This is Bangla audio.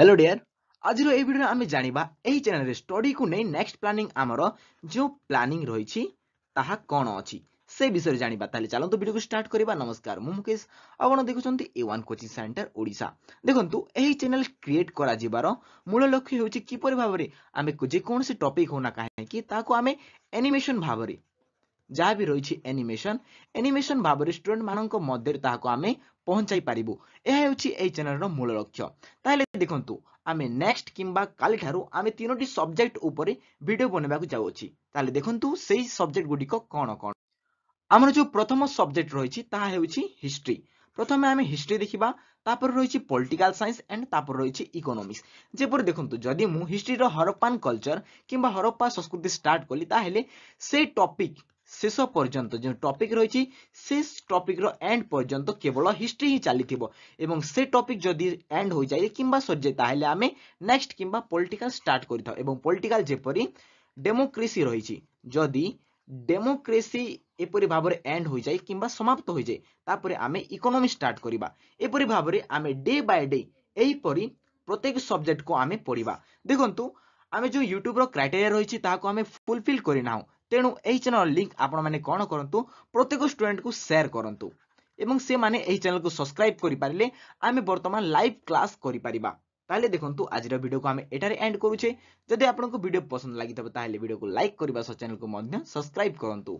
ହ୍ୟାଲୋ ଡିୟର ଆଜିର ଏହି ଭିଡ଼ିଓରେ ଆମେ ଜାଣିବା ଏହି ଚ୍ୟାନେଲରେ ଷ୍ଟଡିକୁ ନେଇ ନେକ୍ସଟ ପ୍ଲାନିଂ ଆମର ଯେଉଁ ପ୍ଲାନିଂ ରହିଛି ତାହା କ'ଣ ଅଛି ସେ ବିଷୟରେ ଜାଣିବା ତାହେଲେ ଚାଲନ୍ତୁ ଭିଡ଼ିଓକୁ ଷ୍ଟାର୍ଟ କରିବା ନମସ୍କାର ମୁଁ ମୁକେଶ ଆପଣ ଦେଖୁଛନ୍ତି A one coaching centre Odisha ଦେଖନ୍ତୁ ଏହି ଚ୍ୟାନେଲ କ୍ରିଏଟ୍ କରାଯିବାର ମୂଳ ଲକ୍ଷ୍ୟ ହେଉଛି କିପରି ଭାବରେ ଆମେ ଯେକୌଣସି ଟପିକ୍ ହେଉନା କାହିଁକି ତାହାକୁ ଆମେ ଆନିମେସନ୍ ଭାବରେ ଯାହା ବି ରହିଛି ଆନିମେସନ୍ ଆନିମେସନ୍ ଭାବରେ ଷ୍ଟୁଡେଣ୍ଟମାନଙ୍କ ମଧ୍ୟରେ ତାହାକୁ ଆମେ ପହଞ୍ଚାଇ ପାରିବୁ ଏହା ହେଉଛି ଏହି ଚ୍ୟାନେଲର ମୂଳ ଲକ୍ଷ୍ୟ ତାହେଲେ ଦେଖନ୍ତୁ ଆମେ ନେକ୍ସଟ କିମ୍ବା କାଲିଠାରୁ ଆମେ ତିନୋଟି ସବଜେକ୍ଟ ଉପରେ ଭିଡ଼ିଓ ବନେଇବାକୁ ଯାଉଅଛି ତାହେଲେ ଦେଖନ୍ତୁ ସେହି ସବଜେକ୍ଟ ଗୁଡ଼ିକ କ'ଣ କ'ଣ ଆମର ଯେଉଁ ପ୍ରଥମ ସବଜେକ୍ଟ ରହିଛି ତାହା ହେଉଛି ହିଷ୍ଟ୍ରି ପ୍ରଥମେ ଆମେ ହିଷ୍ଟ୍ରି ଦେଖିବା ତାପରେ ରହିଛି ପଲିଟିକାଲ ସାଇନ୍ସ ଆଣ୍ଡ ତାପରେ ରହିଛି ଇକୋନୋମିକ୍ସ ଯେପରି ଦେଖନ୍ତୁ ଯଦି ମୁଁ ହିଷ୍ଟ୍ରିର ହରପ୍ପାନ୍ କଲଚର କିମ୍ବା ହରପ୍ପା ସଂସ୍କୃତି ଷ୍ଟାର୍ଟ କଲି ତାହେଲେ ସେଇ ଟପିକ୍ শেষ পর্যন্ত যে টপিক রয়েছে শেষ টপিকর এন্ড পর্যন্ত কেবল হিস্ট্রি হি চালিথিব এবং সে টপিক যদি এন্ড হয়ে যায় কিংবা সরিযায় তাহলে আমি নেক্সট কিংবা পলিটিকাল স্টার্ট করিথাও এবং পলিটিকাল যেপরি ডেমোক্রেসি রয়েছে যদি ডেমোক্রেসি এপরি ভাবে এন্ড হয়ে যায় কিংবা সমাপ্ত হয়ে যায় তাপরে আমি ইকোনমি স্টার্ট করিবা এপরি ভাবে আমি ডে বাই ডে এইপরি প্রত্যেক সবজেক্টকু আমি পড়িবা দেখন্তু আমি যে ইউট্যুবর ক্রাইটেরিয়া রয়েছে তাহাকে আমি ফুলফিল করে নাও ତେଣୁ ଏହି ଚ୍ୟାନେଲ ଲିଙ୍କ ଆପଣମାନେ କ'ଣ କରନ୍ତୁ ପ୍ରତ୍ୟେକ ଷ୍ଟୁଡେଣ୍ଟକୁ ସେୟାର କରନ୍ତୁ ଏବଂ ସେମାନେ ଏହି ଚ୍ୟାନେଲକୁ ସବସ୍କ୍ରାଇବ୍ କରିପାରିଲେ ଆମେ ବର୍ତ୍ତମାନ ଲାଇଭ୍ କ୍ଲାସ୍ କରିପାରିବା ତାହେଲେ ଦେଖନ୍ତୁ ଆଜିର ଭିଡ଼ିଓକୁ ଆମେ ଏଠାରେ ଏଣ୍ଡ କରୁଛେ ଯଦି ଆପଣଙ୍କୁ ଭିଡ଼ିଓ ପସନ୍ଦ ଲାଗିଥିବ ତାହେଲେ ଭିଡ଼ିଓକୁ ଲାଇକ୍ କରିବା ସହ ଚ୍ୟାନେଲକୁ ମଧ୍ୟ ସବସ୍କ୍ରାଇବ୍ କରନ୍ତୁ